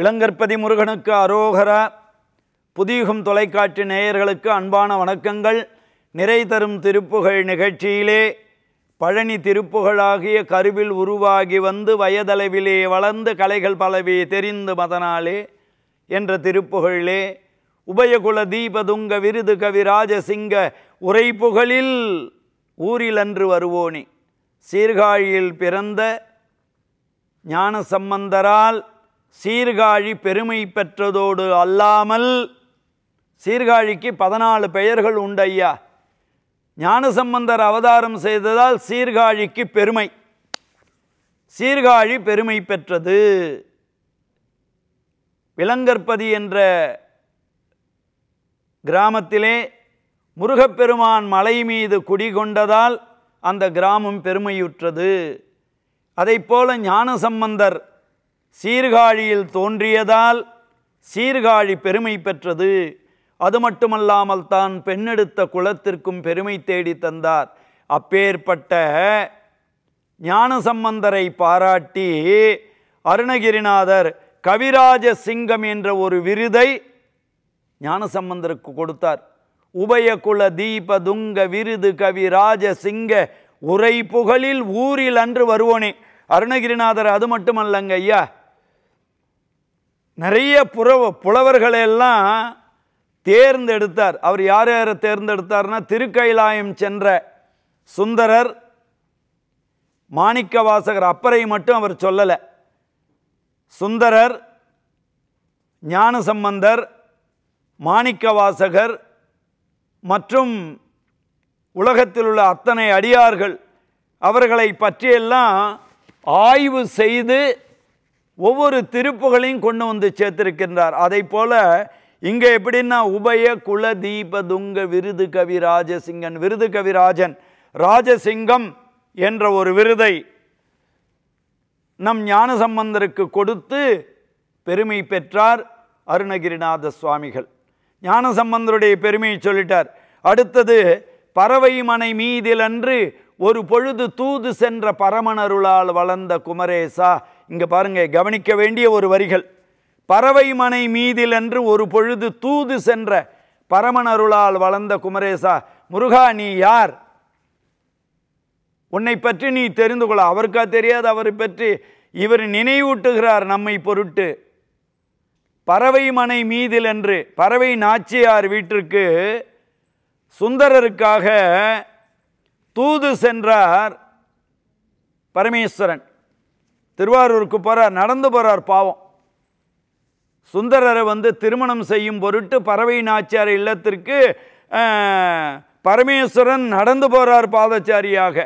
இளங்கற்பதி முருகனுக்கு அரோகர புதியுகம் தொலைக்காட்சி நேயர்களுக்கு அன்பான வணக்கங்கள் நிறை தரும் திருப்புகழ் நிகழ்ச்சியிலே பழனி திருப்புகழாகிய கருவில் உருவாகி வந்து வயதளவிலே வளர்ந்து கலைகள் பலவே தெரிந்து மதனாலே என்ற திருப்புகளிலே உபயகுல தீபதுங்க விருது கவி ராஜசிங்க உரைப்புகளில் ஊரில் அன்று வருவோனி சீர்காழியில் பிறந்த ஞான சம்பந்தரால் சீர்காழி பெருமை பெற்றதோடு அல்லாமல் சீர்காழிக்கு பதினாலு பெயர்கள் உண்டு ஐயா ஞானசம்பந்தர் அவதாரம் செய்ததால் சீர்காழிக்கு பெருமை சீர்காழி பெருமை பெற்றது விலங்கற்பதி என்ற கிராமத்திலே முருகப்பெருமான் மலை மீது குடிகொண்டதால் அந்த கிராமம் பெருமையுற்றது அதைப்போல ஞானசம்பந்தர் சீர்காழியில் தோன்றியதால் சீர்காழி பெருமை பெற்றது அது மட்டுமல்லாமல் தான் பெண்ணெடுத்த குலத்திற்கும் பெருமை தேடி தந்தார் அப்பேற்பட்ட ஞானசம்பந்தரை பாராட்டி அருணகிரிநாதர் கவிராஜ சிங்கம் என்ற ஒரு விருதை ஞானசம்பந்தருக்கு கொடுத்தார் உபயகுல தீப துங்க விருது ராஜ சிங்க உரை புகழில் ஊரில் அன்று வருவோனே அருணகிரிநாதர் அது மட்டுமல்லங்க ஐயா நிறைய புறவ புலவர்களையெல்லாம் தேர்ந்தெடுத்தார் அவர் யார் யாரை தேர்ந்தெடுத்தார்னா திருக்கைலாயம் சென்ற சுந்தரர் மாணிக்க வாசகர் அப்பறை மட்டும் அவர் சொல்லலை சுந்தரர் ஞானசம்பந்தர் மாணிக்க வாசகர் மற்றும் உலகத்தில் உள்ள அத்தனை அடியார்கள் அவர்களை பற்றியெல்லாம் ஆய்வு செய்து ஒவ்வொரு திருப்புகளையும் கொண்டு வந்து சேர்த்திருக்கின்றார் அதை போல இங்கே எப்படின்னா உபய குல தீப துங்க விருது கவி ராஜசிங்கன் விருது கவிராஜன் ராஜசிங்கம் என்ற ஒரு விருதை நம் ஞானசம்பந்தருக்கு கொடுத்து பெருமை பெற்றார் அருணகிரிநாத சுவாமிகள் ஞானசம்பந்தருடைய பெருமையை சொல்லிட்டார் அடுத்தது பறவை மனை மீதிலன்று ஒரு பொழுது தூது சென்ற பரமணருளால் வளர்ந்த குமரேசா இங்கே பாருங்கள் கவனிக்க வேண்டிய ஒரு வரிகள் பறவை மனை மீதிலென்று ஒரு பொழுது தூது சென்ற பரமனருளால் வளர்ந்த குமரேசா முருகா நீ யார் உன்னை பற்றி நீ தெரிந்து கொள்ள அவருக்கா தெரியாது அவரை பற்றி இவர் நினைவூட்டுகிறார் நம்மை பொருட்டு பறவை மனை மீதில் என்று பறவை நாச்சியார் வீட்டிற்கு சுந்தரருக்காக தூது சென்றார் பரமேஸ்வரன் திருவாரூருக்கு போகிறார் நடந்து போகிறார் பாவம் சுந்தரரை வந்து திருமணம் செய்யும் பொருட்டு பறவை நாச்சியார் இல்லத்திற்கு பரமேஸ்வரன் நடந்து போகிறார் பாதச்சாரியாக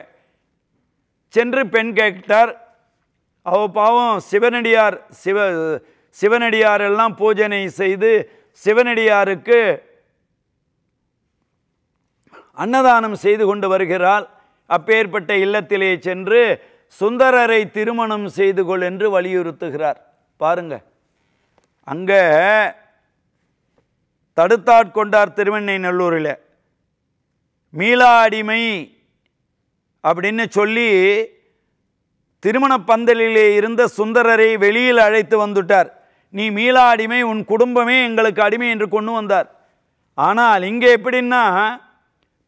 சென்று பெண் கேட்டார் அவ பாவம் சிவனடியார் சிவ சிவனடியாரெல்லாம் பூஜனை செய்து சிவனடியாருக்கு அன்னதானம் செய்து கொண்டு வருகிறாள் அப்பேற்பட்ட இல்லத்திலே சென்று சுந்தரரை திருமணம் செய்து கொள் என்று வலியுறுத்துகிறார் பாருங்க அங்கே தடுத்தாட்கொண்டார் திருவெண்ணை நல்லூரில் மீளா அடிமை அப்படின்னு சொல்லி திருமண பந்தலிலே இருந்த சுந்தரரை வெளியில் அழைத்து வந்துட்டார் நீ மீளா அடிமை உன் குடும்பமே எங்களுக்கு அடிமை என்று கொண்டு வந்தார் ஆனால் இங்கே எப்படின்னா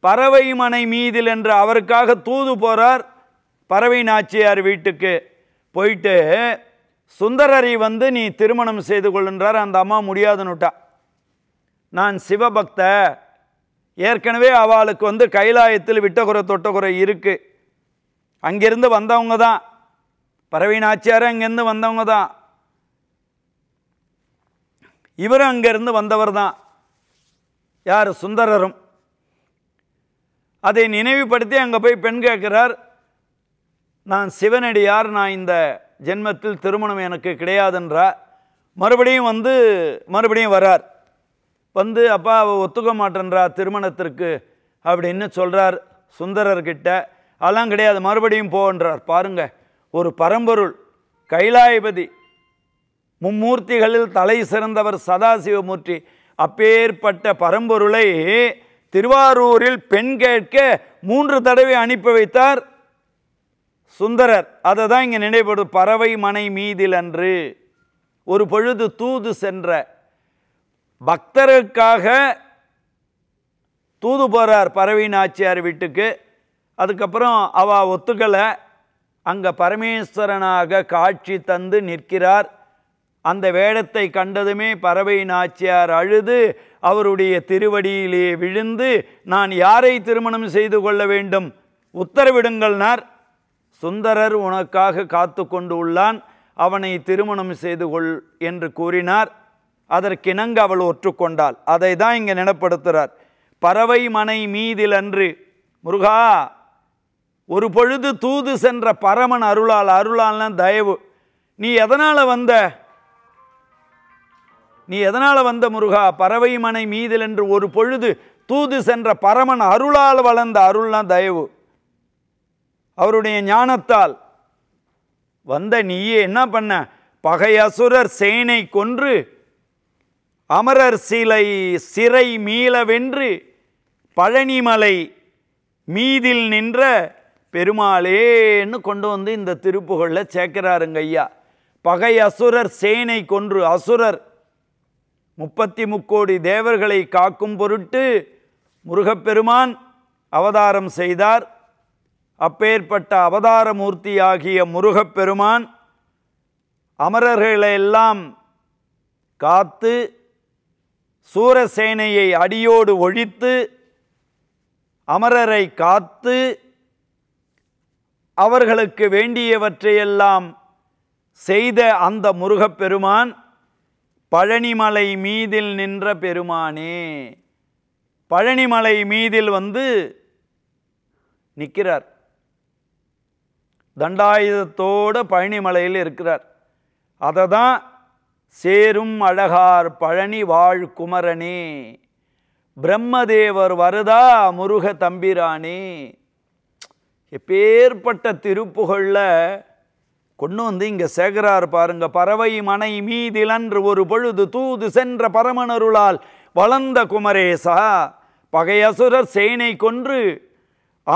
பறவை மனை மீதில் என்று அவருக்காக தூது போகிறார் பறவை நாச்சியார் வீட்டுக்கு போயிட்டு சுந்தரரை வந்து நீ திருமணம் செய்து கொள்கின்றார் அந்த அம்மா முடியாதுன்னுட்டா நான் சிவபக்த ஏற்கனவே அவளுக்கு வந்து கைலாயத்தில் விட்டகுறை தொட்டகுறை இருக்குது அங்கேருந்து வந்தவங்க தான் பறவை நாச்சியார் அங்கேருந்து வந்தவங்க தான் இவரும் அங்கேருந்து வந்தவர் தான் யார் சுந்தரரும் அதை நினைவுபடுத்தி அங்கே போய் பெண் கேட்கிறார் நான் சிவனடியார் நான் இந்த ஜென்மத்தில் திருமணம் எனக்கு கிடையாதுன்றார் மறுபடியும் வந்து மறுபடியும் வரார் வந்து அப்பா அவள் ஒத்துக்க மாட்டேன்றா திருமணத்திற்கு அப்படின்னு சொல்கிறார் சுந்தரர்கிட்ட அதெல்லாம் கிடையாது மறுபடியும் போன்றார் பாருங்க ஒரு பரம்பொருள் கைலாயபதி மும்மூர்த்திகளில் தலை சிறந்தவர் சதாசிவமூர்த்தி அப்பேற்பட்ட பரம்பொருளை திருவாரூரில் பெண் கேட்க மூன்று தடவை அனுப்பி வைத்தார் சுந்தரர் அதை தான் இங்கே நினைவுபடுது பறவை மனை மீதில் அன்று ஒரு பொழுது தூது சென்ற பக்தருக்காக தூது போகிறார் பறவை நாச்சியார் வீட்டுக்கு அதுக்கப்புறம் அவ ஒத்துக்களை அங்கே பரமேஸ்வரனாக காட்சி தந்து நிற்கிறார் அந்த வேடத்தை கண்டதுமே பறவை நாச்சியார் அழுது அவருடைய திருவடியிலே விழுந்து நான் யாரை திருமணம் செய்து கொள்ள வேண்டும் உத்தரவிடுங்கள்னார் சுந்தரர் உனக்காக காத்து கொண்டு உள்ளான் அவனை திருமணம் செய்து கொள் என்று கூறினார் அதற்கிணங்க அவள் ஒற்றுக்கொண்டாள் அதை தான் இங்கே நினப்படுத்துகிறார் பறவை மனை மீதில் அன்று முருகா ஒரு பொழுது தூது சென்ற பரமன் அருளால் அருளால்னா தயவு நீ எதனால் வந்த நீ எதனால் வந்த முருகா பறவை மனை மீதில் என்று ஒரு பொழுது தூது சென்ற பரமன் அருளால் வளர்ந்த அருள்னா தயவு அவருடைய ஞானத்தால் வந்த நீயே என்ன பண்ண பகை அசுரர் சேனை கொன்று அமரர் சிலை சிறை மீளவென்று பழனிமலை மீதில் நின்ற பெருமாளேன்னு கொண்டு வந்து இந்த திருப்புகழில் சேர்க்கிறாருங்க ஐயா பகை அசுரர் சேனை கொன்று அசுரர் முப்பத்தி முக்கோடி தேவர்களை காக்கும் பொருட்டு முருகப்பெருமான் அவதாரம் செய்தார் அப்பேற்பட்ட அவதாரமூர்த்தியாகிய முருகப்பெருமான் அமரர்களையெல்லாம் காத்து சூரசேனையை அடியோடு ஒழித்து அமரரை காத்து அவர்களுக்கு வேண்டியவற்றையெல்லாம் செய்த அந்த முருகப்பெருமான் பழனிமலை மீதில் நின்ற பெருமானே பழனிமலை மீதில் வந்து நிற்கிறார் தண்டாயுதத்தோடு பழனிமலையில் இருக்கிறார் அதை தான் சேரும் அழகார் பழனி வாழ் குமரனே பிரம்மதேவர் வருதா முருக தம்பிரானே எப்பேற்பட்ட திருப்புகளில் கொண்டு வந்து இங்கே சேகரார் பாருங்க பறவை மனை மீதிலன்று ஒரு பொழுது தூது சென்ற பரமனருளால் வளர்ந்த குமரேசா பகையசுரர் சேனை கொன்று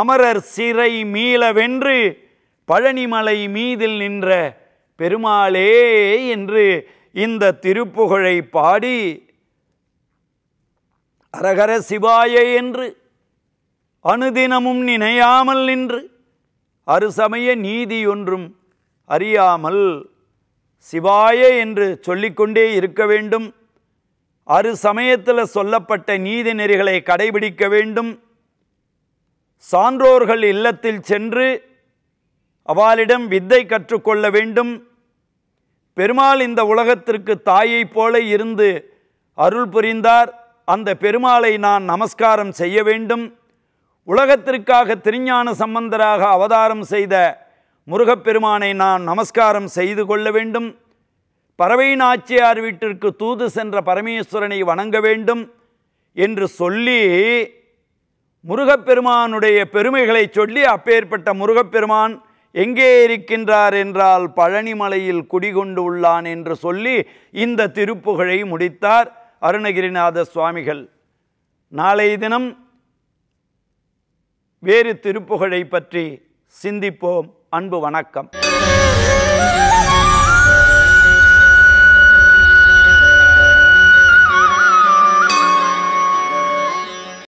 அமரர் சிறை மீளவென்று பழனிமலை மீதில் நின்ற பெருமாளே என்று இந்த திருப்புகழை பாடி அரகர சிவாய என்று அனுதினமும் நினையாமல் நின்று அறுசமய நீதியொன்றும் அறியாமல் சிவாய என்று சொல்லிக்கொண்டே இருக்க வேண்டும் அறு சமயத்தில் சொல்லப்பட்ட நீதி நெறிகளை கடைபிடிக்க வேண்டும் சான்றோர்கள் இல்லத்தில் சென்று அவாளிடம் வித்தை கற்றுக்கொள்ள வேண்டும் பெருமாள் இந்த உலகத்திற்கு தாயைப் போல இருந்து அருள் புரிந்தார் அந்த பெருமாளை நான் நமஸ்காரம் செய்ய வேண்டும் உலகத்திற்காக திருஞான சம்பந்தராக அவதாரம் செய்த முருகப்பெருமானை நான் நமஸ்காரம் செய்து கொள்ள வேண்டும் பறவை நாச்சியார் வீட்டிற்கு தூது சென்ற பரமேஸ்வரனை வணங்க வேண்டும் என்று சொல்லி முருகப்பெருமானுடைய பெருமைகளை சொல்லி அப்பேற்பட்ட முருகப்பெருமான் எங்கே இருக்கின்றார் என்றால் பழனிமலையில் குடிகொண்டு உள்ளான் என்று சொல்லி இந்த திருப்புகழை முடித்தார் அருணகிரிநாத சுவாமிகள் நாளைய தினம் வேறு திருப்புகழை பற்றி சிந்திப்போம் அன்பு வணக்கம்